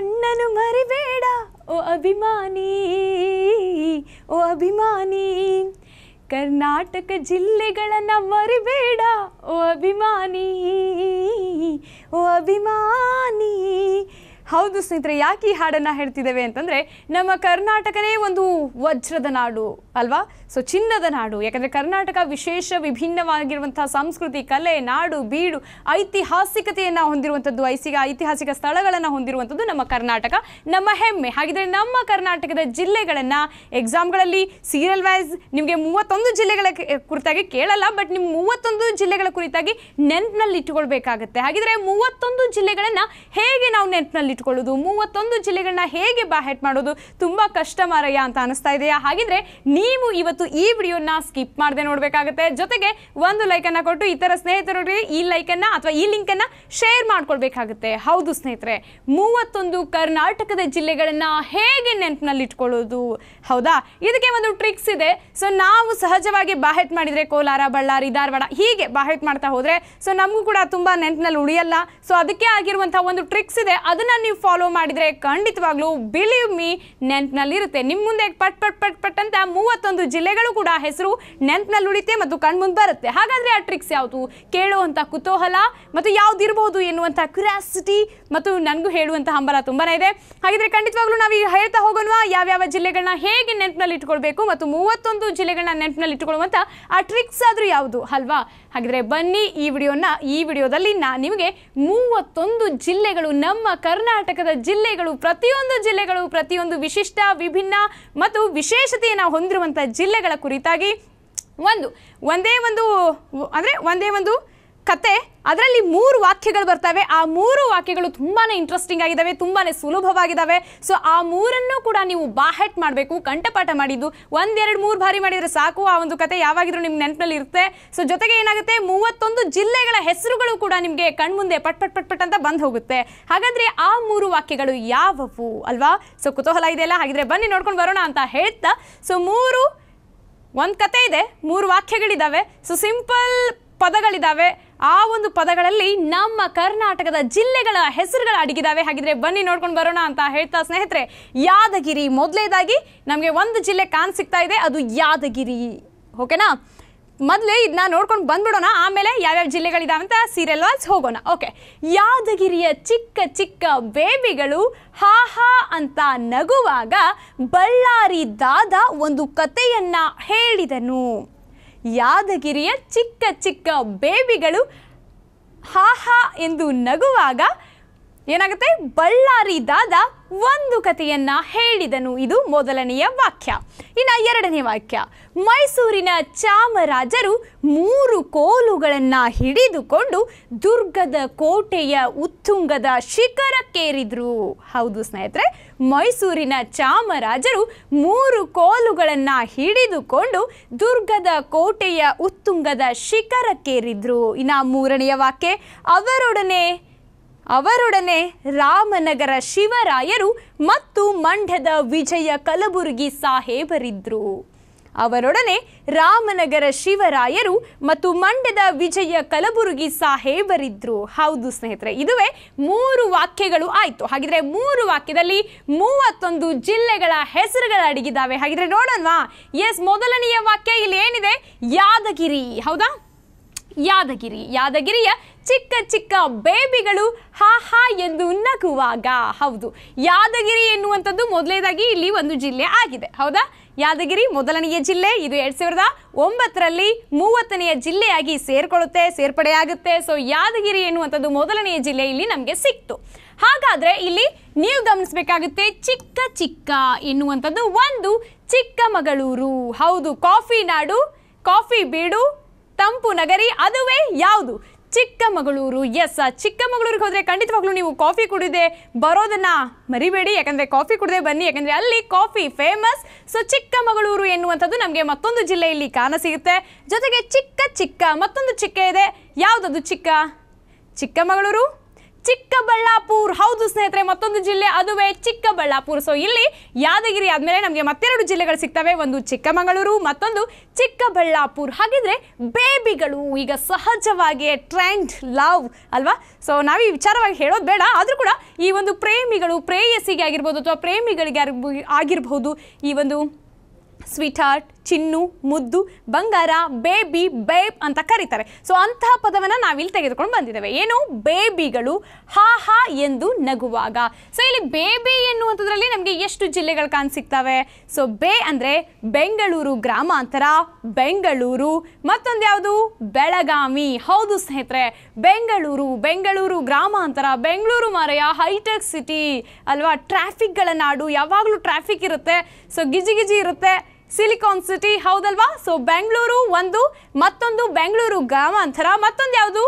ಅಣ್ಣನು ಮರಿಬೇಡ ಓ ಅಭಿಮಾನಿ ಓ ಅಭಿಮಾನಿ ಕರ್ನಾಟಕ ಜಿಲ್ಲೆಗಳನ್ನು ಮರಿಬೇಡ ಓ ಅಭಿಮಾನಿ ಓ ಅಭಿಮಾನಿ ಹೌದು ಸ್ನೇಹಿತರೆ ಯಾಕೆ ಈ ಹಾಡನ್ನು ಹೇಳ್ತಿದ್ದೇವೆ ಅಂತಂದರೆ ನಮ್ಮ ಕರ್ನಾಟಕನೇ ಒಂದು ವಜ್ರದ ನಾಡು ಅಲ್ವಾ ಸೊ ಚಿನ್ನದ ನಾಡು ಯಾಕಂದರೆ ಕರ್ನಾಟಕ ವಿಶೇಷ ವಿಭಿನ್ನವಾಗಿರುವಂಥ ಸಂಸ್ಕೃತಿ ಕಲೆ ನಾಡು ಬೀಡು ಐತಿಹಾಸಿಕತೆಯನ್ನು ಹೊಂದಿರುವಂಥದ್ದು ಐಸಿಗ ಐತಿಹಾಸಿಕ ಸ್ಥಳಗಳನ್ನು ಹೊಂದಿರುವಂಥದ್ದು ನಮ್ಮ ಕರ್ನಾಟಕ ನಮ್ಮ ಹೆಮ್ಮೆ ಹಾಗಿದ್ರೆ ನಮ್ಮ ಕರ್ನಾಟಕದ ಜಿಲ್ಲೆಗಳನ್ನು ಎಕ್ಸಾಮ್ಗಳಲ್ಲಿ ಸೀರಿಯಲ್ ವೈಸ್ ನಿಮಗೆ ಮೂವತ್ತೊಂದು ಜಿಲ್ಲೆಗಳ ಕುರಿತಾಗಿ ಕೇಳಲ್ಲ ಬಟ್ ನಿಮ್ಮ ಮೂವತ್ತೊಂದು ಜಿಲ್ಲೆಗಳ ಕುರಿತಾಗಿ ನೆನಪಿನಲ್ಲಿ ಇಟ್ಟುಕೊಳ್ಬೇಕಾಗತ್ತೆ ಹಾಗಿದ್ರೆ ಮೂವತ್ತೊಂದು ಜಿಲ್ಲೆಗಳನ್ನು ಹೇಗೆ ನಾವು ನೆನಪಿನಲ್ಲಿ ಇಟ್ಕೊಳ್ಳೋದು ಮೂವತ್ತೊಂದು ಜಿಲ್ಲೆಗಳನ್ನ ಹೇಗೆ ಬಾಹೆಟ್ ಮಾಡೋದು ತುಂಬ ಕಷ್ಟ ಮಾರಯ್ಯ ಅಂತ ಅನಿಸ್ತಾ ಇದೆಯಾ ಹಾಗಿದ್ರೆ ನೀವು ಇವತ್ತು ಈ ವಿಡಿಯೋನ ಸ್ಕಿಪ್ ಮಾಡದೆ ನೋಡಬೇಕಾಗುತ್ತೆ ಜೊತೆಗೆ ಒಂದು ಲೈಕನ್ನ ಕೊಟ್ಟು ಇತರ ಸ್ನೇಹಿತರೊಡನೆ ಈ ಅನ್ನ ಅಥವಾ ಈ ಅನ್ನ ಶೇರ್ ಮಾಡ್ಕೊಳ್ಬೇಕಾಗುತ್ತೆ ಹೌದು ಸ್ನೇಹಿತರೆ ಮೂವತ್ತೊಂದು ಕರ್ನಾಟಕದ ಜಿಲ್ಲೆಗಳನ್ನ ಹೇಗೆ ಇಟ್ಕೊಳ್ಳೋದು ಹೌದಾ ಇದಕ್ಕೆ ಒಂದು ಟ್ರಿಕ್ಸ್ ಇದೆ ಸೊ ನಾವು ಸಹಜವಾಗಿ ಬಾಹೆಟ್ ಮಾಡಿದ್ರೆ ಕೋಲಾರ ಬಳ್ಳಾರಿ ಧಾರವಾಡ ಹೀಗೆ ಬಾಹೆಟ್ ಮಾಡ್ತಾ ಹೋದ್ರೆ ಸೊ ನಮಗೂ ಕೂಡ ತುಂಬಾ ನೆನಪಿನಲ್ಲಿ ಉಳಿಯಲ್ಲ ಸೊ ಅದಕ್ಕೆ ಆಗಿರುವಂತಹ ಒಂದು ಟ್ರಿಕ್ಸ್ ಇದೆ ಅದನ್ನ ನೀವು ಫಾಲೋ ಮಾಡಿದ್ರೆ ಖಂಡಿತವಾಗ್ಲೂ ಬಿಲೀವ್ ಮೀ ಇರುತ್ತೆ ನಿಮ್ಮ ಮುಂದೆ ಪಟ್ ಪಟ್ ಪಟ್ ಪಟ್ ಅಂತ ಮೂವತ್ತೊಂದು ಜಿಲ್ಲೆ ಕೂಡ ಹೆಸರು ನೆನಪಿನಲ್ಲಿ ಉಳಿತೆ ಮತ್ತು ಕಣ್ಮುಂದ್ ಬರುತ್ತೆ ಹಾಗಾದ್ರೆ ಆ ಟ್ರಿಕ್ಸ್ ಯಾವುದು ಕೇಳುವಂಥ ಕುತೂಹಲ ಮತ್ತು ಯಾವುದಿರಬಹುದು ಎನ್ನುವಂಥ ಕ್ಯೂರಿಯಾಸಿಟಿ ಮತ್ತು ನನಗೂ ಹೇಳುವಂಥ ಹಂಬಲ ತುಂಬಾ ಇದೆ ಹಾಗಿದ್ರೆ ಖಂಡಿತವಾಗ್ಲೂ ನಾವು ಈಗ ಹೇಳ್ತಾ ಹೋಗೋಣ ಯಾವ್ಯಾವ ಜಿಲ್ಲೆಗಳನ್ನ ಹೇಗೆ ನೆನಪಿನಲ್ಲಿ ಇಟ್ಕೊಳ್ಬೇಕು ಮತ್ತು ಮೂವತ್ತೊಂದು ಜಿಲ್ಲೆಗಳನ್ನ ನೆನಪಿನಲ್ಲಿ ಇಟ್ಕೊಳ್ಳುವಂಥ ಆ ಟ್ರಿಕ್ಸ್ ಆದರೂ ಯಾವುದು ಅಲ್ವಾ ಹಾಗಿದ್ರೆ ಬನ್ನಿ ಈ ವಿಡಿಯೋನ ಈ ವಿಡಿಯೋದಲ್ಲಿ ನಾ ನಿಮಗೆ ಮೂವತ್ತೊಂದು ಜಿಲ್ಲೆಗಳು ನಮ್ಮ ಕರ್ನಾಟಕದ ಜಿಲ್ಲೆಗಳು ಪ್ರತಿಯೊಂದು ಜಿಲ್ಲೆಗಳು ಪ್ರತಿಯೊಂದು ವಿಶಿಷ್ಟ ವಿಭಿನ್ನ ಮತ್ತು ವಿಶೇಷತೆಯನ್ನು ಹೊಂದಿರುವಂಥ ಜಿಲ್ಲೆ ಗಳ ಕುರಿತಾಗಿ ಒಂದು ಒಂದೇ ಒಂದು ಅಂದರೆ ಒಂದೇ ಒಂದು ಕತೆ ಅದರಲ್ಲಿ ಮೂರು ವಾಕ್ಯಗಳು ಬರ್ತವೆ ಆ ಮೂರು ವಾಕ್ಯಗಳು ತುಂಬಾ ಇಂಟ್ರೆಸ್ಟಿಂಗ್ ಆಗಿದ್ದಾವೆ ತುಂಬಾ ಸುಲಭವಾಗಿದ್ದಾವೆ ಸೊ ಆ ಮೂರನ್ನು ಕೂಡ ನೀವು ಬಾಹೆಟ್ ಮಾಡಬೇಕು ಕಂಠಪಾಠ ಮಾಡಿದ್ದು ಒಂದೆರಡು ಮೂರು ಬಾರಿ ಮಾಡಿದರೆ ಸಾಕು ಆ ಒಂದು ಕತೆ ಯಾವಾಗಿದ್ರೂ ನಿಮ್ಗೆ ನೆನಪಿನಲ್ಲಿ ಇರುತ್ತೆ ಸೊ ಜೊತೆಗೆ ಏನಾಗುತ್ತೆ ಮೂವತ್ತೊಂದು ಜಿಲ್ಲೆಗಳ ಹೆಸರುಗಳು ಕೂಡ ನಿಮಗೆ ಕಣ್ಮುಂದೆ ಪಟ್ ಪಟ್ ಪಟ್ ಪಟ್ ಅಂತ ಬಂದು ಹೋಗುತ್ತೆ ಹಾಗಾದರೆ ಆ ಮೂರು ವಾಕ್ಯಗಳು ಯಾವುವು ಅಲ್ವಾ ಸೊ ಕುತೂಹಲ ಇದೆಯಲ್ಲ ಹಾಗಿದ್ರೆ ಬನ್ನಿ ನೋಡ್ಕೊಂಡು ಬರೋಣ ಅಂತ ಹೇಳ್ತಾ ಸೊ ಮೂರು ಒಂದು ಕತೆ ಇದೆ ಮೂರು ವಾಕ್ಯಗಳಿದ್ದಾವೆ ಸೊ ಸಿಂಪಲ್ ಪದಗಳಿದ್ದಾವೆ ಆ ಒಂದು ಪದಗಳಲ್ಲಿ ನಮ್ಮ ಕರ್ನಾಟಕದ ಜಿಲ್ಲೆಗಳ ಹೆಸರುಗಳ ಅಡಗಿದಾವೆ ಹಾಗಿದ್ರೆ ಬನ್ನಿ ನೋಡ್ಕೊಂಡು ಬರೋಣ ಅಂತ ಹೇಳ್ತಾ ಸ್ನೇಹಿತರೆ ಯಾದಗಿರಿ ಮೊದಲೇದಾಗಿ ನಮಗೆ ಒಂದು ಜಿಲ್ಲೆ ಕಾಣ ಸಿಗ್ತಾ ಇದೆ ಅದು ಯಾದಗಿರಿ ಓಕೆನಾ ಮೊದಲೇ ಇದನ್ನ ನೋಡ್ಕೊಂಡು ಬಂದ್ಬಿಡೋಣ ಆಮೇಲೆ ಯಾವ್ಯಾವ ಜಿಲ್ಲೆಗಳಿದಾವಂತ ಸೀರಿಯಲ್ ವಾಲ್ಸ್ ಹೋಗೋಣ ಓಕೆ ಯಾದಗಿರಿಯ ಚಿಕ್ಕ ಚಿಕ್ಕ ಬೇಬಿಗಳು ಹಾ ಹಾ ಅಂತ ನಗುವಾಗ ಬಳ್ಳಾರಿ ದಾದ ಒಂದು ಕಥೆಯನ್ನ ಹೇಳಿದನು ಯಾದಗಿರಿಯ ಚಿಕ್ಕ ಚಿಕ್ಕ ಬೇಬಿಗಳು ಹಾ ಹಾ ಎಂದು ನಗುವಾಗ ಏನಾಗುತ್ತೆ ಬಳ್ಳಾರಿದಾದ ಒಂದು ಕಥೆಯನ್ನ ಹೇಳಿದನು ಇದು ಮೊದಲನೆಯ ವಾಕ್ಯ ಇನ್ನು ಎರಡನೇ ವಾಕ್ಯ ಮೈಸೂರಿನ ಚಾಮರಾಜರು ಮೂರು ಕೋಲುಗಳನ್ನು ಹಿಡಿದುಕೊಂಡು ದುರ್ಗದ ಕೋಟೆಯ ಉತ್ತುಂಗದ ಶಿಖರಕ್ಕೇರಿದ್ರು ಹೌದು ಸ್ನೇಹಿತರೆ ಮೈಸೂರಿನ ಚಾಮರಾಜರು ಮೂರು ಕೋಲುಗಳನ್ನು ಹಿಡಿದುಕೊಂಡು ದುರ್ಗದ ಕೋಟೆಯ ಉತ್ತುಂಗದ ಶಿಖರಕ್ಕೇರಿದ್ರು ಇನ್ನ ಮೂರನೆಯ ವಾಕ್ಯ ಅವರೊಡನೆ ಅವರೊಡನೆ ರಾಮನಗರ ಶಿವರಾಯರು ಮತ್ತು ಮಂಡ್ಯದ ವಿಜಯ ಕಲಬುರಗಿ ಸಾಹೇಬರಿದ್ದರು ಅವರೊಡನೆ ರಾಮನಗರ ಶಿವರಾಯರು ಮತ್ತು ಮಂಡ್ಯದ ವಿಜಯ ಕಲಬುರಗಿ ಸಾಹೇಬರಿದ್ದರು ಹೌದು ಸ್ನೇಹಿತರೆ ಇದುವೇ ಮೂರು ವಾಕ್ಯಗಳು ಆಯಿತು ಹಾಗಿದ್ರೆ ಮೂರು ವಾಕ್ಯದಲ್ಲಿ ಮೂವತ್ತೊಂದು ಜಿಲ್ಲೆಗಳ ಹೆಸರುಗಳ ಅಡಗಿದ್ದಾವೆ ಹಾಗಿದ್ರೆ ನೋಡೋಣ ಎಸ್ ಮೊದಲನೆಯ ವಾಕ್ಯ ಇಲ್ಲಿ ಏನಿದೆ ಯಾದಗಿರಿ ಹೌದಾ ಯಾದಗಿರಿ ಯಾದಗಿರಿಯ ಚಿಕ್ಕ ಚಿಕ್ಕ ಬೇಬಿಗಳು ಹಾ ಹಾ ಎಂದು ನಗುವಾಗ ಹೌದು ಯಾದಗಿರಿ ಎನ್ನುವಂಥದ್ದು ಮೊದಲನೇದಾಗಿ ಇಲ್ಲಿ ಒಂದು ಜಿಲ್ಲೆ ಆಗಿದೆ ಹೌದಾ ಯಾದಗಿರಿ ಮೊದಲನೆಯ ಜಿಲ್ಲೆ ಇದು ಎರಡು ಸಾವಿರದ ಒಂಬತ್ತರಲ್ಲಿ ಮೂವತ್ತನೆಯ ಜಿಲ್ಲೆಯಾಗಿ ಸೇರ್ಕೊಳ್ಳುತ್ತೆ ಸೇರ್ಪಡೆಯಾಗುತ್ತೆ ಸೊ ಯಾದಗಿರಿ ಎನ್ನುವಂಥದ್ದು ಮೊದಲನೆಯ ಜಿಲ್ಲೆ ಇಲ್ಲಿ ನಮಗೆ ಸಿಕ್ತು ಹಾಗಾದರೆ ಇಲ್ಲಿ ನೀವು ಗಮನಿಸಬೇಕಾಗುತ್ತೆ ಚಿಕ್ಕ ಚಿಕ್ಕ ಎನ್ನುವಂಥದ್ದು ಒಂದು ಚಿಕ್ಕಮಗಳೂರು ಹೌದು ಕಾಫಿ ನಾಡು ಕಾಫಿ ಬೀಡು ತಂಪು ನಗರಿ ಅದುವೇ ಯಾವುದು ಚಿಕ್ಕಮಗಳೂರು ಎಸ್ ಆ ಚಿಕ್ಕಮಗಳೂರಿಗೆ ಹೋದರೆ ಖಂಡಿತವಾಗ್ಲೂ ನೀವು ಕಾಫಿ ಕುಡಿದೆ ಬರೋದನ್ನ ಮರಿಬೇಡಿ ಯಾಕಂದರೆ ಕಾಫಿ ಕುಡಿದೆ ಬನ್ನಿ ಯಾಕಂದರೆ ಅಲ್ಲಿ ಕಾಫಿ ಫೇಮಸ್ ಸೊ ಚಿಕ್ಕಮಗಳೂರು ಎನ್ನುವಂಥದ್ದು ನಮಗೆ ಮತ್ತೊಂದು ಜಿಲ್ಲೆಯಲ್ಲಿ ಕಾಣ ಸಿಗುತ್ತೆ ಜೊತೆಗೆ ಚಿಕ್ಕ ಚಿಕ್ಕ ಮತ್ತೊಂದು ಚಿಕ್ಕ ಇದೆ ಯಾವುದದು ಚಿಕ್ಕ ಚಿಕ್ಕಮಗಳೂರು ಚಿಕ್ಕಬಳ್ಳಾಪುರ ಹೌದು ಸ್ನೇಹಿತರೆ ಮತ್ತೊಂದು ಜಿಲ್ಲೆ ಅದುವೇ ಚಿಕ್ಕಬಳ್ಳಾಪುರ ಸೊ ಇಲ್ಲಿ ಯಾದಗಿರಿ ಆದಮೇಲೆ ನಮಗೆ ಮತ್ತೆರಡು ಜಿಲ್ಲೆಗಳು ಸಿಗ್ತವೆ ಒಂದು ಚಿಕ್ಕಮಗಳೂರು ಮತ್ತೊಂದು ಚಿಕ್ಕಬಳ್ಳಾಪುರ ಹಾಗಿದ್ರೆ ಬೇಬಿಗಳು ಈಗ ಸಹಜವಾಗಿಯೇ ಟ್ರೆಂಡ್ ಲವ್ ಅಲ್ವಾ ಸೊ ನಾವು ಈ ವಿಚಾರವಾಗಿ ಹೇಳೋದು ಬೇಡ ಆದರೂ ಕೂಡ ಈ ಒಂದು ಪ್ರೇಮಿಗಳು ಪ್ರೇಯಸಿಗೆ ಆಗಿರ್ಬೋದು ಅಥವಾ ಪ್ರೇಮಿಗಳಿಗೆ ಆಗಿರ್ಬೋದು ಈ ಒಂದು ಸ್ವೀಟ್ ಹಾರ್ಟ್ ಚಿನ್ನು ಮುದ್ದು ಬಂಗಾರ ಬೇಬಿ ಬೇಬ್ ಅಂತ ಕರೀತಾರೆ ಸೊ ಅಂತಹ ಪದವನ್ನು ನಾವಿಲ್ಲಿ ತೆಗೆದುಕೊಂಡು ಬಂದಿದ್ದೇವೆ ಏನು ಬೇಬಿಗಳು ಹಾ ಹಾ ಎಂದು ನಗುವಾಗ ಸೊ ಇಲ್ಲಿ ಬೇಬಿ ಎನ್ನುವಂಥದ್ರಲ್ಲಿ ನಮಗೆ ಎಷ್ಟು ಜಿಲ್ಲೆಗಳು ಕಾಣಿಸಿಕ್ತವೆ ಸೊ ಬೇ ಅಂದರೆ ಬೆಂಗಳೂರು ಗ್ರಾಮಾಂತರ ಬೆಂಗಳೂರು ಮತ್ತೊಂದು ಯಾವುದು ಬೆಳಗಾವಿ ಹೌದು ಸ್ನೇಹಿತರೆ ಬೆಂಗಳೂರು ಬೆಂಗಳೂರು ಗ್ರಾಮಾಂತರ ಬೆಂಗಳೂರು ಮರೆಯ ಹೈಟೆಕ್ ಸಿಟಿ ಅಲ್ವಾ ಟ್ರಾಫಿಕ್ಗಳ ನಾಡು ಯಾವಾಗಲೂ ಟ್ರಾಫಿಕ್ ಇರುತ್ತೆ ಸೊ ಗಿಜಿ ಗಿಜಿ ಇರುತ್ತೆ ಸಿಲಿಕಾನ್ ಸಿಟಿ ಹೌದಲ್ವಾ ಸೊ ಬೆಂಗಳೂರು ಒಂದು ಮತ್ತೊಂದು ಬೆಂಗಳೂರು ಗ್ರಾಮಾಂತರ ಮತ್ತೊಂದು ಯಾವುದು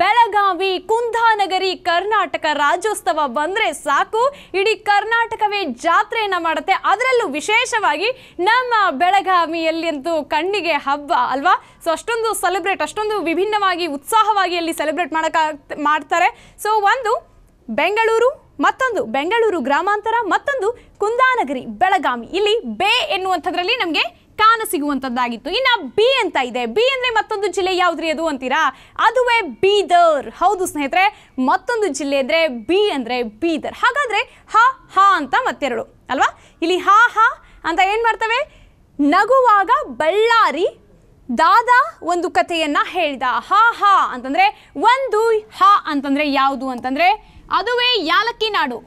ಬೆಳಗಾವಿ ಕುಂದಾನಗರಿ ಕರ್ನಾಟಕ ರಾಜ್ಯೋತ್ಸವ ಬಂದರೆ ಸಾಕು ಇಡೀ ಕರ್ನಾಟಕವೇ ಜಾತ್ರೆಯನ್ನು ಮಾಡುತ್ತೆ ಅದರಲ್ಲೂ ವಿಶೇಷವಾಗಿ ನಮ್ಮ ಬೆಳಗಾವಿಯಲ್ಲಿ ಅಂತೂ ಕಣ್ಣಿಗೆ ಹಬ್ಬ ಅಲ್ವಾ ಸೊ ಅಷ್ಟೊಂದು ಸೆಲೆಬ್ರೇಟ್ ಅಷ್ಟೊಂದು ವಿಭಿನ್ನವಾಗಿ ಉತ್ಸಾಹವಾಗಿ ಅಲ್ಲಿ ಸೆಲೆಬ್ರೇಟ್ ಮಾಡೋಕ್ಕ ಮಾಡ್ತಾರೆ ಸೊ ಒಂದು ಬೆಂಗಳೂರು ಮತ್ತೊಂದು ಬೆಂಗಳೂರು ಗ್ರಾಮಾಂತರ ಮತ್ತೊಂದು ಕುಂದಾನಗರಿ ಬೆಳಗಾವಿ ಇಲ್ಲಿ ಬೇ ಎನ್ನುವಂಥದ್ರಲ್ಲಿ ನಮಗೆ ಕಾನ ಸಿಗುವಂಥದ್ದಾಗಿತ್ತು ಇನ್ನು ಬಿ ಅಂತ ಇದೆ ಬಿ ಅಂದರೆ ಮತ್ತೊಂದು ಜಿಲ್ಲೆ ಯಾವುದ್ರಿ ಅದು ಅಂತೀರಾ ಅದುವೇ ಬೀದರ್ ಹೌದು ಸ್ನೇಹಿತರೆ ಮತ್ತೊಂದು ಜಿಲ್ಲೆ ಅಂದರೆ ಬಿ ಅಂದರೆ ಬೀದರ್ ಹಾಗಾದರೆ ಹ ಹ ಅಂತ ಮತ್ತೆರಡು ಅಲ್ವಾ ಇಲ್ಲಿ ಹ ಹಾ ಅಂತ ಏನು ಮಾಡ್ತವೆ ನಗುವಾಗ ಬಳ್ಳಾರಿ ದಾದಾ ಒಂದು ಕಥೆಯನ್ನು ಹೇಳಿದ ಹ ಹ ಅಂತಂದರೆ ಒಂದು ಹ ಅಂತಂದರೆ ಯಾವುದು ಅಂತಂದರೆ ಅದುವೇ ಯಾಲಕ್ಕಿ ನಾಡು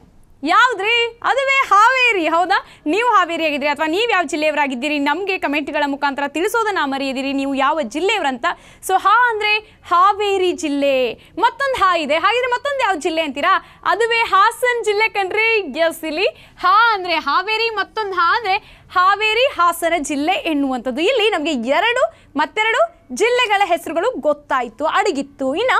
ಯಾವ್ದ್ರಿ ಅದುವೇ ಹಾವೇರಿ ಹೌದಾ ನೀವು ಹಾವೇರಿ ಆಗಿದ್ರಿ ಅಥವಾ ನೀವು ಯಾವ ಜಿಲ್ಲೆಯವರಾಗಿದ್ದೀರಿ ನಮಗೆ ಕಮೆಂಟ್ಗಳ ಮುಖಾಂತರ ತಿಳಿಸೋದನ್ನ ಮರೆಯದಿರಿ ನೀವು ಯಾವ ಜಿಲ್ಲೆಯವರಂತ ಸೊ ಹಾ ಅಂದ್ರೆ ಹಾವೇರಿ ಜಿಲ್ಲೆ ಮತ್ತೊಂದು ಹಾ ಇದೆ ಹಾಗಿದ್ರೆ ಮತ್ತೊಂದು ಯಾವ ಜಿಲ್ಲೆ ಅಂತೀರಾ ಅದುವೇ ಹಾಸನ್ ಜಿಲ್ಲೆ ಕಣ್ರಿ ಎಸ್ ಇಲ್ಲಿ ಹಾ ಅಂದ್ರೆ ಹಾವೇರಿ ಮತ್ತೊಂದು ಹಾ ಅಂದ್ರೆ ಹಾವೇರಿ ಹಾಸನ ಜಿಲ್ಲೆ ಎನ್ನುವಂಥದ್ದು ಇಲ್ಲಿ ನಮಗೆ ಎರಡು ಮತ್ತೆರಡು ಜಿಲ್ಲೆಗಳ ಹೆಸರುಗಳು ಗೊತ್ತಾಯಿತು ಅಡಗಿತ್ತು ಇನ್ನು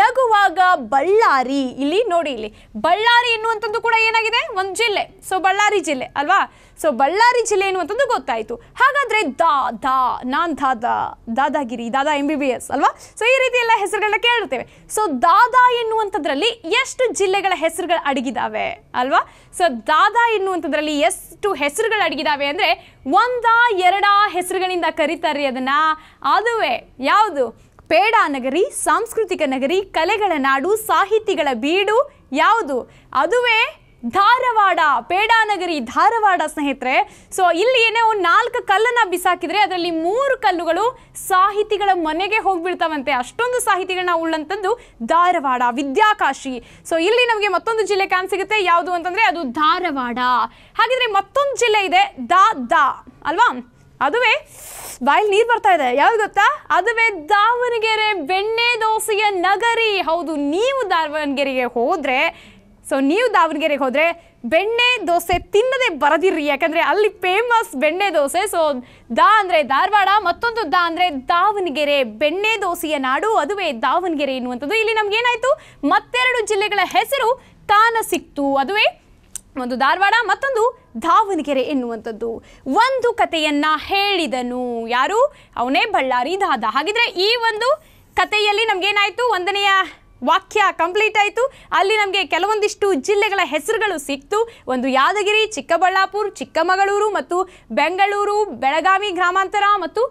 ನಗುವಾಗ ಬಳ್ಳಾರಿ ಇಲ್ಲಿ ನೋಡಿ ಇಲ್ಲಿ ಬಳ್ಳಾರಿ ಎನ್ನುವಂಥದ್ದು ಕೂಡ ಏನಾಗಿದೆ ಒಂದು ಜಿಲ್ಲೆ ಸೊ ಬಳ್ಳಾರಿ ಜಿಲ್ಲೆ ಅಲ್ವಾ ಸೊ ಬಳ್ಳಾರಿ ಜಿಲ್ಲೆ ಎನ್ನುವಂಥದ್ದು ಗೊತ್ತಾಯಿತು ಹಾಗಾದರೆ ದಾ ದಾ ನಾನ್ ದಾದಾ ದಾದಾಗಿರಿ ದಾದಾ ಎಂ ಬಿ ಬಿ ಎಸ್ ಅಲ್ವಾ ಸೊ ಈ ರೀತಿ ಎಲ್ಲ ಹೆಸರುಗಳನ್ನ ಕೇಳುತ್ತೇವೆ ಸೊ ದಾದಾ ಎನ್ನುವಂಥದ್ರಲ್ಲಿ ಎಷ್ಟು ಜಿಲ್ಲೆಗಳ ಹೆಸರುಗಳು ಅಡಗಿದಾವೆ ಅಲ್ವಾ ಸೊ ದಾದಾ ಎನ್ನುವಂಥದ್ರಲ್ಲಿ ಎಷ್ಟು ಹೆಸರುಗಳು ಅಡಗಿದಾವೆ ಅಂದರೆ ಒಂದ ಎರಡ ಹೆಸರುಗಳಿಂದ ಕರೀತಾರೆ ಅದನ್ನು ಅದುವೇ ಯಾವುದು ಪೇಡಾ ನಗರಿ ಸಾಂಸ್ಕೃತಿಕ ನಗರಿ ಕಲೆಗಳ ನಾಡು ಸಾಹಿತಿಗಳ ಬೀಡು ಯಾವುದು ಅದುವೇ ಧಾರವಾಡ ಪೇಡಾನಗರಿ ಧಾರವಾಡ ಸ್ನೇಹಿತರೆ ಸೊ ಇಲ್ಲಿ ಏನೇ ಒಂದು ನಾಲ್ಕು ಕಲ್ಲನ್ನ ಬಿಸಾಕಿದ್ರೆ ಅದರಲ್ಲಿ ಮೂರು ಕಲ್ಲುಗಳು ಸಾಹಿತಿಗಳ ಮನೆಗೆ ಹೋಗ್ಬಿಡ್ತಾವಂತೆ ಅಷ್ಟೊಂದು ಸಾಹಿತಿಗಳನ್ನ ಉಳ್ಳಂತದ್ದು ಧಾರವಾಡ ವಿದ್ಯಾಕಾಶಿ ಸೊ ಇಲ್ಲಿ ನಮಗೆ ಮತ್ತೊಂದು ಜಿಲ್ಲೆ ಸಿಗುತ್ತೆ ಯಾವುದು ಅಂತಂದ್ರೆ ಅದು ಧಾರವಾಡ ಹಾಗಿದ್ರೆ ಮತ್ತೊಂದು ಜಿಲ್ಲೆ ಇದೆ ದಾ ದಾ ಅಲ್ವಾ ಅದುವೇ ಬಾಯಲ್ಲಿ ನೀರು ಬರ್ತಾ ಇದೆ ಯಾವ್ದು ಗೊತ್ತಾ ಅದುವೇ ದಾವಣಗೆರೆ ಬೆಣ್ಣೆ ದೋಸೆಯ ನಗರಿ ಹೌದು ನೀವು ದಾವಣಗೆರೆಗೆ ಹೋದ್ರೆ ಸೊ ನೀವು ದಾವಣಗೆರೆಗೆ ಹೋದರೆ ಬೆಣ್ಣೆ ದೋಸೆ ತಿನ್ನದೆ ಬರದಿರ್ರಿ ಯಾಕಂದರೆ ಅಲ್ಲಿ ಫೇಮಸ್ ಬೆಣ್ಣೆ ದೋಸೆ ಸೊ ದಾ ಅಂದರೆ ಧಾರವಾಡ ಮತ್ತೊಂದು ದಾ ಅಂದರೆ ದಾವಣಗೆರೆ ಬೆಣ್ಣೆ ದೋಸೆಯ ನಾಡು ಅದುವೇ ದಾವಣಗೆರೆ ಎನ್ನುವಂಥದ್ದು ಇಲ್ಲಿ ನಮಗೇನಾಯಿತು ಮತ್ತೆರಡು ಜಿಲ್ಲೆಗಳ ಹೆಸರು ತಾನ ಸಿಕ್ತು ಅದುವೇ ಒಂದು ಧಾರವಾಡ ಮತ್ತೊಂದು ದಾವಣಗೆರೆ ಎನ್ನುವಂಥದ್ದು ಒಂದು ಕಥೆಯನ್ನ ಹೇಳಿದನು ಯಾರು ಅವನೇ ಬಳ್ಳಾರಿ ದಾದ ಹಾಗಿದ್ರೆ ಈ ಒಂದು ಕಥೆಯಲ್ಲಿ ಏನಾಯ್ತು ಒಂದನೆಯ ವಾಕ್ಯ ಕಂಪ್ಲೀಟ್ ಆಯಿತು ಅಲ್ಲಿ ನಮಗೆ ಕೆಲವೊಂದಿಷ್ಟು ಜಿಲ್ಲೆಗಳ ಹೆಸರುಗಳು ಸಿಕ್ತು ಒಂದು ಯಾದಗಿರಿ ಚಿಕ್ಕಬಳ್ಳಾಪುರ ಚಿಕ್ಕಮಗಳೂರು ಮತ್ತು ಬೆಂಗಳೂರು ಬೆಳಗಾವಿ ಗ್ರಾಮಾಂತರ ಮತ್ತು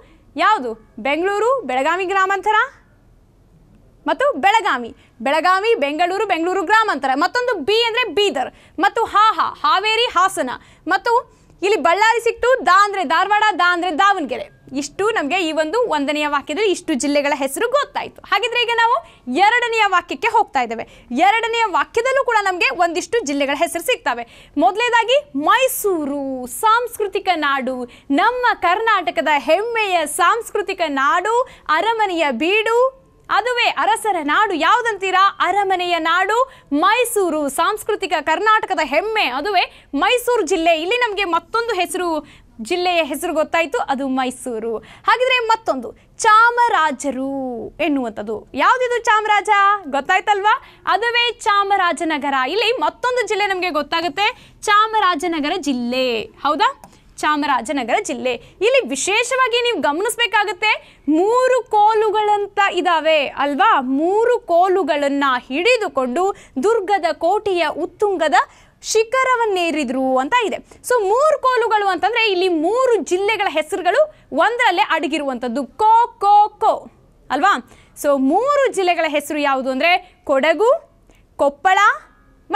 ಯಾವುದು ಬೆಂಗಳೂರು ಬೆಳಗಾವಿ ಗ್ರಾಮಾಂತರ ಮತ್ತು ಬೆಳಗಾವಿ ಬೆಳಗಾವಿ ಬೆಂಗಳೂರು ಬೆಂಗಳೂರು ಗ್ರಾಮಾಂತರ ಮತ್ತೊಂದು ಬಿ ಅಂದರೆ ಬೀದರ್ ಮತ್ತು ಹಾ ಹಾ ಹಾವೇರಿ ಹಾಸನ ಮತ್ತು ಇಲ್ಲಿ ಬಳ್ಳಾರಿ ಸಿಕ್ತು ದಾ ಅಂದರೆ ಧಾರವಾಡ ದಾ ಅಂದರೆ ದಾವಣಗೆರೆ ಇಷ್ಟು ನಮಗೆ ಈ ಒಂದು ಒಂದನೆಯ ವಾಕ್ಯದಲ್ಲಿ ಇಷ್ಟು ಜಿಲ್ಲೆಗಳ ಹೆಸರು ಗೊತ್ತಾಯಿತು ಹಾಗಿದ್ರೆ ಈಗ ನಾವು ಎರಡನೆಯ ವಾಕ್ಯಕ್ಕೆ ಹೋಗ್ತಾ ಇದ್ದೇವೆ ಎರಡನೆಯ ವಾಕ್ಯದಲ್ಲೂ ಕೂಡ ನಮಗೆ ಒಂದಿಷ್ಟು ಜಿಲ್ಲೆಗಳ ಹೆಸರು ಸಿಗ್ತವೆ ಮೊದಲೇದಾಗಿ ಮೈಸೂರು ಸಾಂಸ್ಕೃತಿಕ ನಾಡು ನಮ್ಮ ಕರ್ನಾಟಕದ ಹೆಮ್ಮೆಯ ಸಾಂಸ್ಕೃತಿಕ ನಾಡು ಅರಮನೆಯ ಬೀಡು ಅದುವೇ ಅರಸರ ನಾಡು ಯಾವುದಂತೀರಾ ಅರಮನೆಯ ನಾಡು ಮೈಸೂರು ಸಾಂಸ್ಕೃತಿಕ ಕರ್ನಾಟಕದ ಹೆಮ್ಮೆ ಅದುವೇ ಮೈಸೂರು ಜಿಲ್ಲೆ ಇಲ್ಲಿ ನಮಗೆ ಮತ್ತೊಂದು ಹೆಸರು ಜಿಲ್ಲೆಯ ಹೆಸರು ಗೊತ್ತಾಯಿತು ಅದು ಮೈಸೂರು ಹಾಗಿದ್ರೆ ಮತ್ತೊಂದು ಚಾಮರಾಜರು ಎನ್ನುವಂಥದ್ದು ಯಾವುದಿದು ಚಾಮರಾಜ ಗೊತ್ತಾಯ್ತಲ್ವಾ ಅದುವೇ ಚಾಮರಾಜನಗರ ಇಲ್ಲಿ ಮತ್ತೊಂದು ಜಿಲ್ಲೆ ನಮಗೆ ಗೊತ್ತಾಗುತ್ತೆ ಚಾಮರಾಜನಗರ ಜಿಲ್ಲೆ ಹೌದಾ ಚಾಮರಾಜನಗರ ಜಿಲ್ಲೆ ಇಲ್ಲಿ ವಿಶೇಷವಾಗಿ ನೀವು ಗಮನಿಸಬೇಕಾಗುತ್ತೆ ಮೂರು ಕೋಲುಗಳಂತ ಇದಾವೆ ಅಲ್ವಾ ಮೂರು ಕೋಲುಗಳನ್ನ ಹಿಡಿದುಕೊಂಡು ದುರ್ಗದ ಕೋಟೆಯ ಉತ್ತುಂಗದ ಶಿಖರವನ್ನೇರಿದ್ರು ಅಂತ ಇದೆ ಸೊ ಮೂರು ಕೋಲುಗಳು ಅಂತಂದ್ರೆ ಇಲ್ಲಿ ಮೂರು ಜಿಲ್ಲೆಗಳ ಹೆಸರುಗಳು ಒಂದರಲ್ಲೇ ಅಡಗಿರುವಂಥದ್ದು ಕೋ ಕೋ ಕೋ ಅಲ್ವಾ ಸೊ ಮೂರು ಜಿಲ್ಲೆಗಳ ಹೆಸರು ಯಾವುದು ಅಂದರೆ ಕೊಡಗು ಕೊಪ್ಪಳ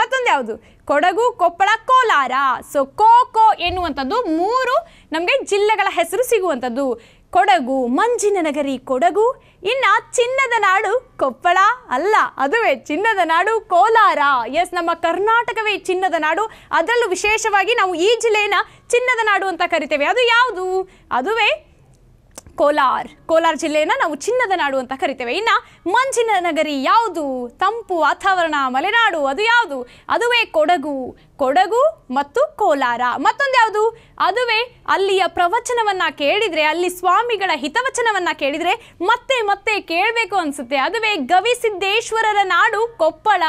ಮತ್ತೊಂದು ಯಾವುದು ಕೊಡಗು ಕೊಪ್ಪಳ ಕೋಲಾರ ಸೊ ಕೋ ಕೋ ಎನ್ನುವಂಥದ್ದು ಮೂರು ನಮಗೆ ಜಿಲ್ಲೆಗಳ ಹೆಸರು ಸಿಗುವಂಥದ್ದು ಕೊಡಗು ಮಂಜಿನ ನಗರಿ ಕೊಡಗು ಇನ್ನು ಚಿನ್ನದ ನಾಡು ಕೊಪ್ಪಳ ಅಲ್ಲ ಅದುವೇ ಚಿನ್ನದ ನಾಡು ಕೋಲಾರ ಎಸ್ ನಮ್ಮ ಕರ್ನಾಟಕವೇ ಚಿನ್ನದ ನಾಡು ಅದರಲ್ಲೂ ವಿಶೇಷವಾಗಿ ನಾವು ಈ ಜಿಲ್ಲೆಯನ್ನ ಚಿನ್ನದ ನಾಡು ಅಂತ ಕರಿತೇವೆ ಅದು ಯಾವುದು ಅದುವೇ ಕೋಲಾರ್ ಕೋಲಾರ ಜಿಲ್ಲೆಯನ್ನು ನಾವು ಚಿನ್ನದ ನಾಡು ಅಂತ ಕರಿತೇವೆ ಇನ್ನು ಮಂಜಿನ ನಗರಿ ಯಾವುದು ತಂಪು ವಾತಾವರಣ ಮಲೆನಾಡು ಅದು ಯಾವುದು ಅದುವೇ ಕೊಡಗು ಕೊಡಗು ಮತ್ತು ಕೋಲಾರ ಮತ್ತೊಂದು ಯಾವುದು ಅದುವೇ ಅಲ್ಲಿಯ ಪ್ರವಚನವನ್ನು ಕೇಳಿದರೆ ಅಲ್ಲಿ ಸ್ವಾಮಿಗಳ ಹಿತವಚನವನ್ನು ಕೇಳಿದರೆ ಮತ್ತೆ ಮತ್ತೆ ಕೇಳಬೇಕು ಅನಿಸುತ್ತೆ ಅದುವೇ ಗವಿಸಿದ್ದೇಶ್ವರರ ನಾಡು ಕೊಪ್ಪಳ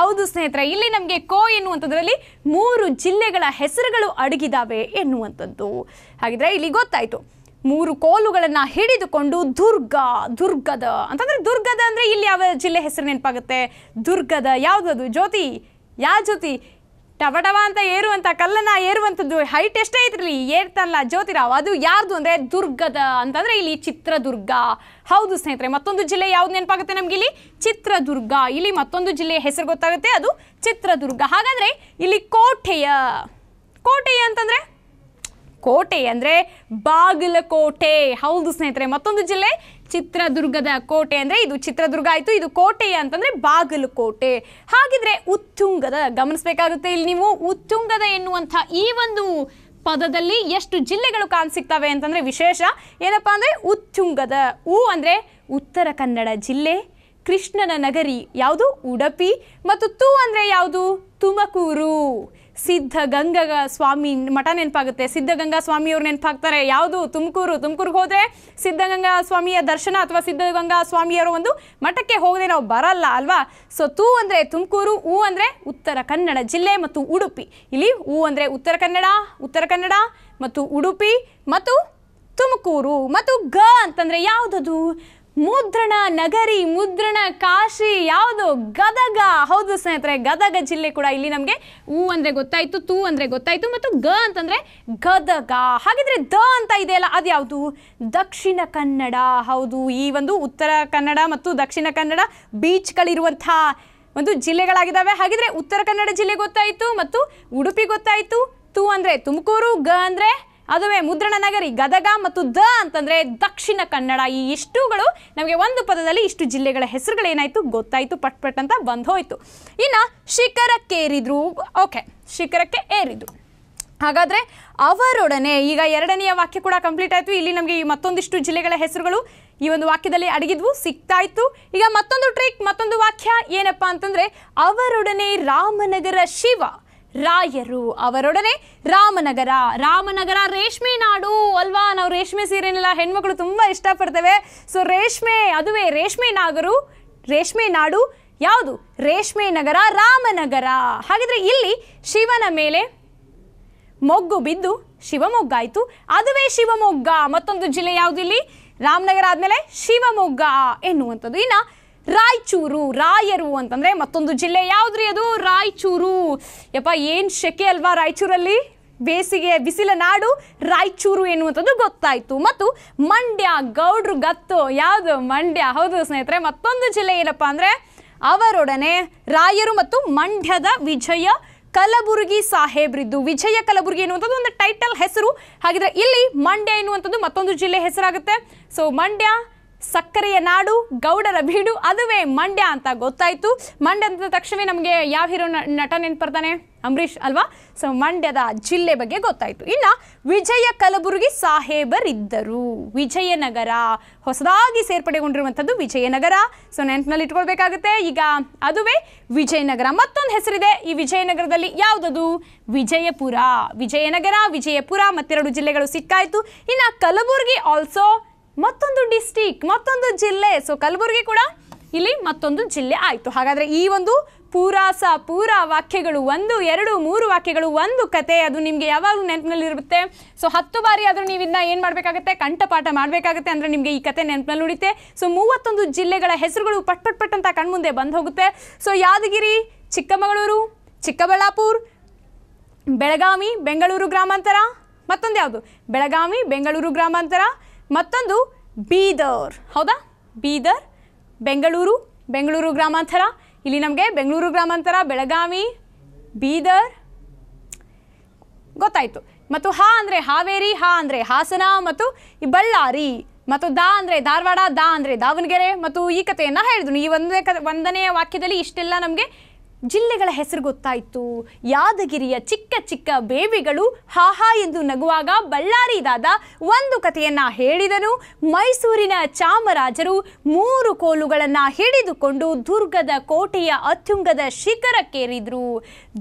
ಹೌದು ಸ್ನೇಹಿತರೆ ಇಲ್ಲಿ ನಮಗೆ ಕೋ ಎನ್ನುವಂಥದ್ರಲ್ಲಿ ಮೂರು ಜಿಲ್ಲೆಗಳ ಹೆಸರುಗಳು ಅಡಗಿದಾವೆ ಎನ್ನುವಂಥದ್ದು ಹಾಗಿದ್ರೆ ಇಲ್ಲಿ ಗೊತ್ತಾಯಿತು ಮೂರು ಕೋಲುಗಳನ್ನು ಹಿಡಿದುಕೊಂಡು ದುರ್ಗ ದುರ್ಗದ ಅಂತಂದರೆ ದುರ್ಗದ ಅಂದರೆ ಇಲ್ಲಿ ಯಾವ ಜಿಲ್ಲೆ ಹೆಸರು ನೆನಪಾಗುತ್ತೆ ದುರ್ಗದ ಅದು ಜ್ಯೋತಿ ಯಾವ ಜ್ಯೋತಿ ಟವಟವ ಅಂತ ಏರುವಂಥ ಕಲ್ಲನ್ನು ಏರುವಂಥದ್ದು ಹೈಟ್ ಎಷ್ಟೇ ಇದ್ರಲ್ಲಿ ಏರ್ತಲ್ಲ ಜ್ಯೋತಿರಾವ್ ಅದು ಯಾರ್ದು ಅಂದರೆ ದುರ್ಗದ ಅಂತಂದರೆ ಇಲ್ಲಿ ಚಿತ್ರದುರ್ಗ ಹೌದು ಸ್ನೇಹಿತರೆ ಮತ್ತೊಂದು ಜಿಲ್ಲೆ ಯಾವ್ದು ನೆನಪಾಗುತ್ತೆ ನಮ್ಗೆ ಇಲ್ಲಿ ಚಿತ್ರದುರ್ಗ ಇಲ್ಲಿ ಮತ್ತೊಂದು ಜಿಲ್ಲೆಯ ಹೆಸರು ಗೊತ್ತಾಗುತ್ತೆ ಅದು ಚಿತ್ರದುರ್ಗ ಹಾಗಾದರೆ ಇಲ್ಲಿ ಕೋಟೆಯ ಕೋಟೆಯ ಅಂತಂದರೆ ಕೋಟೆ ಅಂದರೆ ಬಾಗಲಕೋಟೆ ಹೌದು ಸ್ನೇಹಿತರೆ ಮತ್ತೊಂದು ಜಿಲ್ಲೆ ಚಿತ್ರದುರ್ಗದ ಕೋಟೆ ಅಂದರೆ ಇದು ಚಿತ್ರದುರ್ಗ ಆಯಿತು ಇದು ಕೋಟೆ ಅಂತಂದರೆ ಬಾಗಲಕೋಟೆ ಹಾಗಿದ್ರೆ ಉತ್ತುಂಗದ ಗಮನಿಸಬೇಕಾಗುತ್ತೆ ಇಲ್ಲಿ ನೀವು ಉತ್ತುಂಗದ ಎನ್ನುವಂಥ ಈ ಒಂದು ಪದದಲ್ಲಿ ಎಷ್ಟು ಜಿಲ್ಲೆಗಳು ಕಾಣಿಸಿಕ್ತವೆ ಅಂತಂದರೆ ವಿಶೇಷ ಏನಪ್ಪ ಅಂದರೆ ಉತ್ತುಂಗದ ಉ ಅಂದರೆ ಉತ್ತರ ಕನ್ನಡ ಜಿಲ್ಲೆ ಕೃಷ್ಣನ ನಗರಿ ಯಾವುದು ಉಡುಪಿ ಮತ್ತು ತು ಅಂದರೆ ಯಾವುದು ತುಮಕೂರು ಸಿದ್ಧಗಂಗಾ ಸ್ವಾಮಿ ಮಠ ನೆನಪಾಗುತ್ತೆ ಸಿದ್ಧಗಂಗಾ ಸ್ವಾಮಿಯವ್ರು ನೆನಪಾಗ್ತಾರೆ ಯಾವುದು ತುಮಕೂರು ತುಮಕೂರಿಗೆ ಹೋದರೆ ಸಿದ್ಧಗಂಗಾ ಸ್ವಾಮಿಯ ದರ್ಶನ ಅಥವಾ ಸಿದ್ಧಗಂಗಾ ಸ್ವಾಮಿಯವರ ಒಂದು ಮಠಕ್ಕೆ ಹೋಗದೆ ನಾವು ಬರಲ್ಲ ಅಲ್ವಾ ಸೊ ತೂ ಅಂದರೆ ತುಮಕೂರು ಹೂ ಅಂದರೆ ಉತ್ತರ ಕನ್ನಡ ಜಿಲ್ಲೆ ಮತ್ತು ಉಡುಪಿ ಇಲ್ಲಿ ಹೂ ಅಂದರೆ ಉತ್ತರ ಕನ್ನಡ ಉತ್ತರ ಕನ್ನಡ ಮತ್ತು ಉಡುಪಿ ಮತ್ತು ತುಮಕೂರು ಮತ್ತು ಗ ಅಂತಂದರೆ ಯಾವುದದು ಮುದ್ರಣ ನಗರಿ ಮುದ್ರಣ ಕಾಶಿ ಯಾವುದು ಗದಗ ಹೌದು ಸ್ನೇಹಿತರೆ ಗದಗ ಜಿಲ್ಲೆ ಕೂಡ ಇಲ್ಲಿ ನಮಗೆ ಹೂ ಅಂದರೆ ಗೊತ್ತಾಯಿತು ತೂ ಅಂದರೆ ಗೊತ್ತಾಯಿತು ಮತ್ತು ಗ ಅಂತಂದರೆ ಗದಗ ಹಾಗಿದ್ರೆ ದ ಅಂತ ಇದೆಯಲ್ಲ ಅದು ಯಾವುದು ದಕ್ಷಿಣ ಕನ್ನಡ ಹೌದು ಈ ಒಂದು ಉತ್ತರ ಕನ್ನಡ ಮತ್ತು ದಕ್ಷಿಣ ಕನ್ನಡ ಬೀಚ್ಗಳಿರುವಂಥ ಒಂದು ಜಿಲ್ಲೆಗಳಾಗಿದ್ದಾವೆ ಹಾಗಿದ್ರೆ ಉತ್ತರ ಕನ್ನಡ ಜಿಲ್ಲೆ ಗೊತ್ತಾಯಿತು ಮತ್ತು ಉಡುಪಿ ಗೊತ್ತಾಯಿತು ತೂ ಅಂದರೆ ತುಮಕೂರು ಗ ಅಂದರೆ ಅದುವೇ ಮುದ್ರಣ ನಗರಿ ಗದಗ ಮತ್ತು ದ ಅಂತಂದ್ರೆ ದಕ್ಷಿಣ ಕನ್ನಡ ಈ ಇಷ್ಟುಗಳು ನಮಗೆ ಒಂದು ಪದದಲ್ಲಿ ಇಷ್ಟು ಜಿಲ್ಲೆಗಳ ಹೆಸರುಗಳೇನಾಯ್ತು ಗೊತ್ತಾಯಿತು ಪಟ್ ಪಟ್ ಅಂತ ಬಂದು ಇನ್ನ ಇನ್ನು ಶಿಖರಕ್ಕೇರಿದ್ರು ಓಕೆ ಶಿಖರಕ್ಕೆ ಏರಿದ್ರು ಹಾಗಾದ್ರೆ ಅವರೊಡನೆ ಈಗ ಎರಡನೆಯ ವಾಕ್ಯ ಕೂಡ ಕಂಪ್ಲೀಟ್ ಆಯಿತು ಇಲ್ಲಿ ನಮಗೆ ಈ ಮತ್ತೊಂದಿಷ್ಟು ಜಿಲ್ಲೆಗಳ ಹೆಸರುಗಳು ಈ ಒಂದು ವಾಕ್ಯದಲ್ಲಿ ಅಡಗಿದ್ವು ಸಿಗ್ತಾ ಇತ್ತು ಈಗ ಮತ್ತೊಂದು ಟ್ರಿಕ್ ಮತ್ತೊಂದು ವಾಕ್ಯ ಏನಪ್ಪಾ ಅಂತಂದ್ರೆ ಅವರೊಡನೆ ರಾಮನಗರ ಶಿವ ರಾಯರು ಅವರೊಡನೆ ರಾಮನಗರ ರಾಮನಗರ ರೇಷ್ಮೆ ನಾಡು ಅಲ್ವಾ ನಾವು ರೇಷ್ಮೆ ಸೀರೆನೆಲ್ಲ ಹೆಣ್ಮಕ್ಳು ತುಂಬ ಇಷ್ಟಪಡ್ತೇವೆ ಸೊ ರೇಷ್ಮೆ ಅದುವೇ ರೇಷ್ಮೆ ನಾಗರು ರೇಷ್ಮೆ ನಾಡು ಯಾವುದು ರೇಷ್ಮೆ ನಗರ ರಾಮನಗರ ಹಾಗಿದ್ರೆ ಇಲ್ಲಿ ಶಿವನ ಮೇಲೆ ಮೊಗ್ಗು ಬಿದ್ದು ಶಿವಮೊಗ್ಗ ಆಯಿತು ಅದುವೇ ಶಿವಮೊಗ್ಗ ಮತ್ತೊಂದು ಜಿಲ್ಲೆ ಯಾವುದು ಇಲ್ಲಿ ರಾಮನಗರ ಆದಮೇಲೆ ಶಿವಮೊಗ್ಗ ಎನ್ನುವಂಥದ್ದು ಇನ್ನ ರಾಯಚೂರು ರಾಯರು ಅಂತಂದ್ರೆ ಮತ್ತೊಂದು ಜಿಲ್ಲೆ ಯಾವುದ್ರಿ ಅದು ರಾಯಚೂರು ಯಪ್ಪ ಏನು ಶೆಕೆ ಅಲ್ವಾ ರಾಯಚೂರಲ್ಲಿ ಬೇಸಿಗೆ ಬಿಸಿಲ ನಾಡು ರಾಯಚೂರು ಎನ್ನುವಂಥದ್ದು ಗೊತ್ತಾಯಿತು ಮತ್ತು ಮಂಡ್ಯ ಗೌಡ್ರು ಗತ್ತು ಯಾವುದು ಮಂಡ್ಯ ಹೌದು ಸ್ನೇಹಿತರೆ ಮತ್ತೊಂದು ಜಿಲ್ಲೆ ಏನಪ್ಪ ಅಂದ್ರೆ ಅವರೊಡನೆ ರಾಯರು ಮತ್ತು ಮಂಡ್ಯದ ವಿಜಯ ಕಲಬುರಗಿ ಸಾಹೇಬ್ರಿದ್ದು ವಿಜಯ ಕಲಬುರಗಿ ಎನ್ನುವಂಥದ್ದು ಒಂದು ಟೈಟಲ್ ಹೆಸರು ಹಾಗಿದ್ರೆ ಇಲ್ಲಿ ಮಂಡ್ಯ ಎನ್ನುವಂಥದ್ದು ಮತ್ತೊಂದು ಜಿಲ್ಲೆ ಹೆಸರಾಗುತ್ತೆ ಸೊ ಮಂಡ್ಯ ಸಕ್ಕರೆಯ ನಾಡು ಗೌಡರ ಬೀಡು ಅದುವೇ ಮಂಡ್ಯ ಅಂತ ಗೊತ್ತಾಯ್ತು ಮಂಡ್ಯ ಅಂತ ತಕ್ಷಣವೇ ನಮಗೆ ಯಾವ ಹೀರೋ ನಟ ನೆನ್ಪರ್ತಾನೆ ಅಂಬರೀಷ್ ಅಲ್ವಾ ಸೊ ಮಂಡ್ಯದ ಜಿಲ್ಲೆ ಬಗ್ಗೆ ಗೊತ್ತಾಯ್ತು ಇನ್ನು ವಿಜಯ ಕಲಬುರಗಿ ಸಾಹೇಬರಿದ್ದರು ವಿಜಯನಗರ ಹೊಸದಾಗಿ ಸೇರ್ಪಡೆಗೊಂಡಿರುವಂಥದ್ದು ವಿಜಯನಗರ ಸೊ ನೆನಪಿನಲ್ಲಿ ಇಟ್ಕೊಳ್ಬೇಕಾಗುತ್ತೆ ಈಗ ಅದುವೇ ವಿಜಯನಗರ ಮತ್ತೊಂದು ಹೆಸರಿದೆ ಈ ವಿಜಯನಗರದಲ್ಲಿ ಯಾವುದದು ವಿಜಯಪುರ ವಿಜಯನಗರ ವಿಜಯಪುರ ಮತ್ತೆರಡು ಜಿಲ್ಲೆಗಳು ಸಿಕ್ಕಾಯ್ತು ಇನ್ನು ಕಲಬುರಗಿ ಆಲ್ಸೋ ಮತ್ತೊಂದು ಡಿಸ್ಟಿಕ್ ಮತ್ತೊಂದು ಜಿಲ್ಲೆ ಸೊ ಕಲಬುರಗಿ ಕೂಡ ಇಲ್ಲಿ ಮತ್ತೊಂದು ಜಿಲ್ಲೆ ಆಯಿತು ಹಾಗಾದರೆ ಈ ಒಂದು ಪೂರಾಸ ಪೂರ ವಾಕ್ಯಗಳು ಒಂದು ಎರಡು ಮೂರು ವಾಕ್ಯಗಳು ಒಂದು ಕತೆ ಅದು ನಿಮಗೆ ಯಾವಾಗಲೂ ನೆನಪಿನಲ್ಲಿರುತ್ತೆ ಸೊ ಹತ್ತು ಬಾರಿ ಆದರೂ ನೀವು ಇದನ್ನ ಏನು ಮಾಡಬೇಕಾಗುತ್ತೆ ಕಂಠಪಾಠ ಮಾಡಬೇಕಾಗುತ್ತೆ ಅಂದರೆ ನಿಮಗೆ ಈ ಕತೆ ನೆನಪಿನಲ್ಲಿ ಉಳಿತೆ ಸೊ ಮೂವತ್ತೊಂದು ಜಿಲ್ಲೆಗಳ ಹೆಸರುಗಳು ಪಟ್ ಪಟ್ ಪಟ್ ಅಂತ ಕಣ್ಮುಂದೆ ಬಂದು ಹೋಗುತ್ತೆ ಸೊ ಯಾದಗಿರಿ ಚಿಕ್ಕಮಗಳೂರು ಚಿಕ್ಕಬಳ್ಳಾಪುರ ಬೆಳಗಾವಿ ಬೆಂಗಳೂರು ಗ್ರಾಮಾಂತರ ಮತ್ತೊಂದು ಯಾವುದು ಬೆಳಗಾವಿ ಬೆಂಗಳೂರು ಗ್ರಾಮಾಂತರ ಮತ್ತೊಂದು ಬೀದರ್ ಹೌದಾ ಬೀದರ್ ಬೆಂಗಳೂರು ಬೆಂಗಳೂರು ಗ್ರಾಮಾಂತರ ಇಲ್ಲಿ ನಮಗೆ ಬೆಂಗಳೂರು ಗ್ರಾಮಾಂತರ ಬೆಳಗಾವಿ ಬೀದರ್ ಗೊತ್ತಾಯಿತು ಮತ್ತು ಹಾ ಅಂದರೆ ಹಾವೇರಿ ಹಾ ಅಂದರೆ ಹಾಸನ ಮತ್ತು ಬಳ್ಳಾರಿ ಮತ್ತು ದಾ ಅಂದರೆ ಧಾರವಾಡ ದಾ ಅಂದರೆ ದಾವಣಗೆರೆ ಮತ್ತು ಈ ಕಥೆಯನ್ನು ಹೇಳಿದ್ರು ಈ ಒಂದೇ ಕ ಒಂದನೆಯ ವಾಕ್ಯದಲ್ಲಿ ಇಷ್ಟೆಲ್ಲ ನಮಗೆ ಜಿಲ್ಲೆಗಳ ಹೆಸರು ಗೊತ್ತಾಯಿತು ಯಾದಗಿರಿಯ ಚಿಕ್ಕ ಚಿಕ್ಕ ಬೇಬಿಗಳು ಹಾಹಾ ಎಂದು ನಗುವಾಗ ಬಳ್ಳಾರಿದಾದ ಒಂದು ಕಥೆಯನ್ನು ಹೇಳಿದನು ಮೈಸೂರಿನ ಚಾಮರಾಜರು ಮೂರು ಕೋಲುಗಳನ್ನು ಹಿಡಿದುಕೊಂಡು ದುರ್ಗದ ಕೋಟೆಯ ಅತ್ಯುಂಗದ ಶಿಖರಕ್ಕೇರಿದ್ರು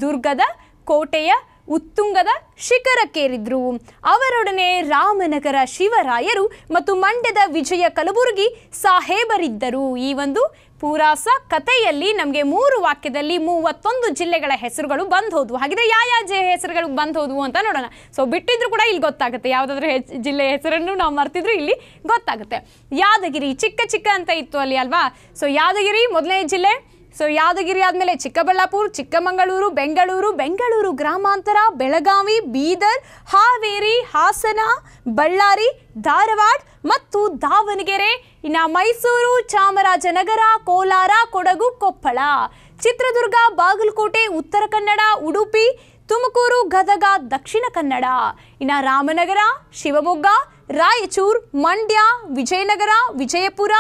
ದುರ್ಗದ ಕೋಟೆಯ ಉತ್ತುಂಗದ ಶಿಖರಕ್ಕೇರಿದ್ರು ಅವರೊಡನೆ ರಾಮನಗರ ಶಿವರಾಯರು ಮತ್ತು ಮಂಡ್ಯದ ವಿಜಯ ಕಲಬುರಗಿ ಸಾಹೇಬರಿದ್ದರು ಈ ಒಂದು ಪೂರಾಸ ಕಥೆಯಲ್ಲಿ ನಮಗೆ ಮೂರು ವಾಕ್ಯದಲ್ಲಿ ಮೂವತ್ತೊಂದು ಜಿಲ್ಲೆಗಳ ಹೆಸರುಗಳು ಬಂದು ಹೋದವು ಹಾಗಿದ್ರೆ ಯಾವ ಯಾವ ಜೆ ಹೆಸರುಗಳು ಬಂದು ಹೋದವು ಅಂತ ನೋಡೋಣ ಸೊ ಬಿಟ್ಟಿದ್ರು ಕೂಡ ಇಲ್ಲಿ ಗೊತ್ತಾಗುತ್ತೆ ಯಾವುದಾದ್ರೂ ಜಿಲ್ಲೆಯ ಹೆಸರನ್ನು ನಾವು ಮರ್ತಿದ್ರು ಇಲ್ಲಿ ಗೊತ್ತಾಗುತ್ತೆ ಯಾದಗಿರಿ ಚಿಕ್ಕ ಚಿಕ್ಕ ಅಂತ ಇತ್ತು ಅಲ್ಲಿ ಅಲ್ವಾ ಸೊ ಯಾದಗಿರಿ ಮೊದಲನೇ ಜಿಲ್ಲೆ ಸೊ ಯಾದಗಿರಿ ಆದಮೇಲೆ ಚಿಕ್ಕಬಳ್ಳಾಪುರ ಚಿಕ್ಕಮಗಳೂರು ಬೆಂಗಳೂರು ಬೆಂಗಳೂರು ಗ್ರಾಮಾಂತರ ಬೆಳಗಾವಿ ಬೀದರ್ ಹಾವೇರಿ ಹಾಸನ ಬಳ್ಳಾರಿ ಧಾರವಾಡ ಮತ್ತು ದಾವಣಗೆರೆ ಇನ್ನು ಮೈಸೂರು ಚಾಮರಾಜನಗರ ಕೋಲಾರ ಕೊಡಗು ಕೊಪ್ಪಳ ಚಿತ್ರದುರ್ಗ ಬಾಗಲಕೋಟೆ ಉತ್ತರ ಕನ್ನಡ ಉಡುಪಿ ತುಮಕೂರು ಗದಗ ದಕ್ಷಿಣ ಕನ್ನಡ ಇನ್ನು ರಾಮನಗರ ಶಿವಮೊಗ್ಗ ರಾಯಚೂರು ಮಂಡ್ಯ ವಿಜಯನಗರ ವಿಜಯಪುರ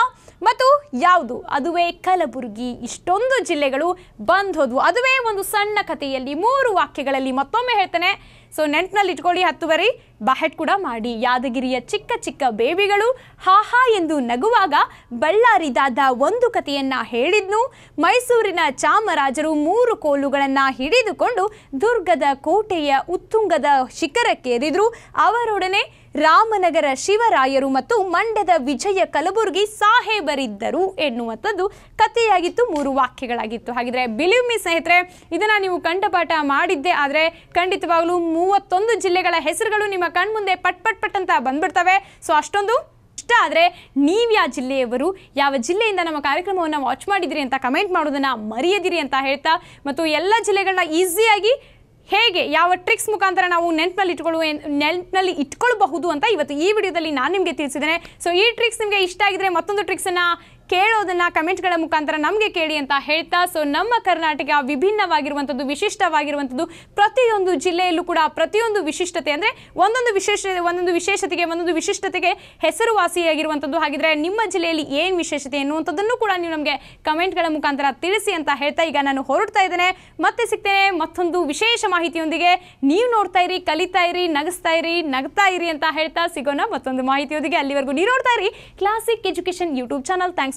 ಮತ್ತು ಯಾವುದು ಅದುವೇ ಕಲಬುರಗಿ ಇಷ್ಟೊಂದು ಜಿಲ್ಲೆಗಳು ಬಂದ್ ಅದುವೇ ಒಂದು ಸಣ್ಣ ಕಥೆಯಲ್ಲಿ ಮೂರು ವಾಕ್ಯಗಳಲ್ಲಿ ಮತ್ತೊಮ್ಮೆ ಹೇಳ್ತೇನೆ ಸೊ ನೆಂಟ್ನಲ್ಲಿ ಇಟ್ಕೊಳ್ಳಿ ಹತ್ತುವರೆ ಬಹೆಟ್ ಕೂಡ ಮಾಡಿ ಯಾದಗಿರಿಯ ಚಿಕ್ಕ ಚಿಕ್ಕ ಬೇಬಿಗಳು ಹಾ ಎಂದು ನಗುವಾಗ ಬಳ್ಳಾರಿದಾದ ಒಂದು ಕಥೆಯನ್ನ ಹೇಳಿದ್ನು ಮೈಸೂರಿನ ಚಾಮರಾಜರು ಮೂರು ಕೋಲುಗಳನ್ನು ಹಿಡಿದುಕೊಂಡು ದುರ್ಗದ ಕೋಟೆಯ ಉತ್ತುಂಗದ ಶಿಖರಕ್ಕೇರಿದ್ರು ಅವರೊಡನೆ ರಾಮನಗರ ಶಿವರಾಯರು ಮತ್ತು ಮಂಡ್ಯದ ವಿಜಯ ಕಲಬುರ್ಗಿ ಸಾಹೇಬರಿದ್ದರು ಎನ್ನುವಂಥದ್ದು ಕಥೆಯಾಗಿತ್ತು ಮೂರು ವಾಕ್ಯಗಳಾಗಿತ್ತು ಹಾಗಿದ್ರೆ ಬಿಲೀವ್ ಸ್ನೇಹಿತರೆ ಇದನ್ನ ನೀವು ಕಂಠಪಾಠ ಮಾಡಿದ್ದೆ ಆದರೆ ಖಂಡಿತವಾಗಲೂ ಮೂವತ್ತೊಂದು ಜಿಲ್ಲೆಗಳ ಹೆಸರುಗಳು ನಿಮ್ಮ ಕಣ್ಮುಂದೆ ಪಟ್ ಪಟ್ ಪಟ್ ಅಂತ ಬಂದ್ಬಿಡ್ತವೆ ಸೊ ಅಷ್ಟೊಂದು ಇಷ್ಟ ಆದರೆ ನೀವು ಯಾವ ಜಿಲ್ಲೆಯವರು ಯಾವ ಜಿಲ್ಲೆಯಿಂದ ನಮ್ಮ ಕಾರ್ಯಕ್ರಮವನ್ನು ವಾಚ್ ಮಾಡಿದಿರಿ ಅಂತ ಕಮೆಂಟ್ ಮಾಡೋದನ್ನು ಮರೆಯದಿರಿ ಅಂತ ಹೇಳ್ತಾ ಮತ್ತು ಎಲ್ಲ ಜಿಲ್ಲೆಗಳನ್ನ ಈಸಿಯಾಗಿ ಹೇಗೆ ಯಾವ ಟ್ರಿಕ್ಸ್ ಮುಖಾಂತರ ನಾವು ನೆನಪಿನಲ್ಲಿ ಇಟ್ಕೊಳ್ಳುವ ನೆನಪಿನಲ್ಲಿ ಇಟ್ಕೊಳ್ಬಹುದು ಅಂತ ಇವತ್ತು ಈ ವಿಡಿಯೋದಲ್ಲಿ ನಾನು ನಿಮಗೆ ತಿಳಿಸಿದ್ದೇನೆ ಸೊ ಈ ಟ್ರಿಕ್ಸ್ ನಿಮಗೆ ಇಷ್ಟ ಆಗಿದ್ರೆ ಮತ್ತೊಂದು ಟ್ರಿಕ್ಸನ್ನು ಕೇಳೋದನ್ನ ಕಮೆಂಟ್ಗಳ ಮುಖಾಂತರ ನಮಗೆ ಕೇಳಿ ಅಂತ ಹೇಳ್ತಾ ಸೊ ನಮ್ಮ ಕರ್ನಾಟಕ ವಿಭಿನ್ನವಾಗಿರುವಂಥದ್ದು ವಿಶಿಷ್ಟವಾಗಿರುವಂಥದ್ದು ಪ್ರತಿಯೊಂದು ಜಿಲ್ಲೆಯಲ್ಲೂ ಕೂಡ ಪ್ರತಿಯೊಂದು ವಿಶಿಷ್ಟತೆ ಅಂದರೆ ಒಂದೊಂದು ವಿಶೇಷ ಒಂದೊಂದು ವಿಶೇಷತೆಗೆ ಒಂದೊಂದು ವಿಶಿಷ್ಟತೆಗೆ ಹೆಸರುವಾಸಿಯಾಗಿರುವಂಥದ್ದು ಹಾಗಿದ್ರೆ ನಿಮ್ಮ ಜಿಲ್ಲೆಯಲ್ಲಿ ಏನು ವಿಶೇಷತೆ ಎನ್ನುವಂಥದ್ದನ್ನು ಕೂಡ ನೀವು ನಮಗೆ ಕಮೆಂಟ್ಗಳ ಮುಖಾಂತರ ತಿಳಿಸಿ ಅಂತ ಹೇಳ್ತಾ ಈಗ ನಾನು ಹೊರಡ್ತಾ ಇದ್ದೇನೆ ಮತ್ತೆ ಸಿಗ್ತೇನೆ ಮತ್ತೊಂದು ವಿಶೇಷ ಮಾಹಿತಿಯೊಂದಿಗೆ ನೀವು ನೋಡ್ತಾ ಇರಿ ಕಲಿತಾ ಇರಿ ನಗಿಸ್ತಾ ಇರಿ ನಗ್ತಾ ಇರಿ ಅಂತ ಹೇಳ್ತಾ ಸಿಗೋಣ ಮತ್ತೊಂದು ಮಾಹಿತಿಯೊಂದಿಗೆ ಅಲ್ಲಿವರೆಗೂ ನೀವು ನೋಡ್ತಾ ಇರಿ classic education YouTube channel thanks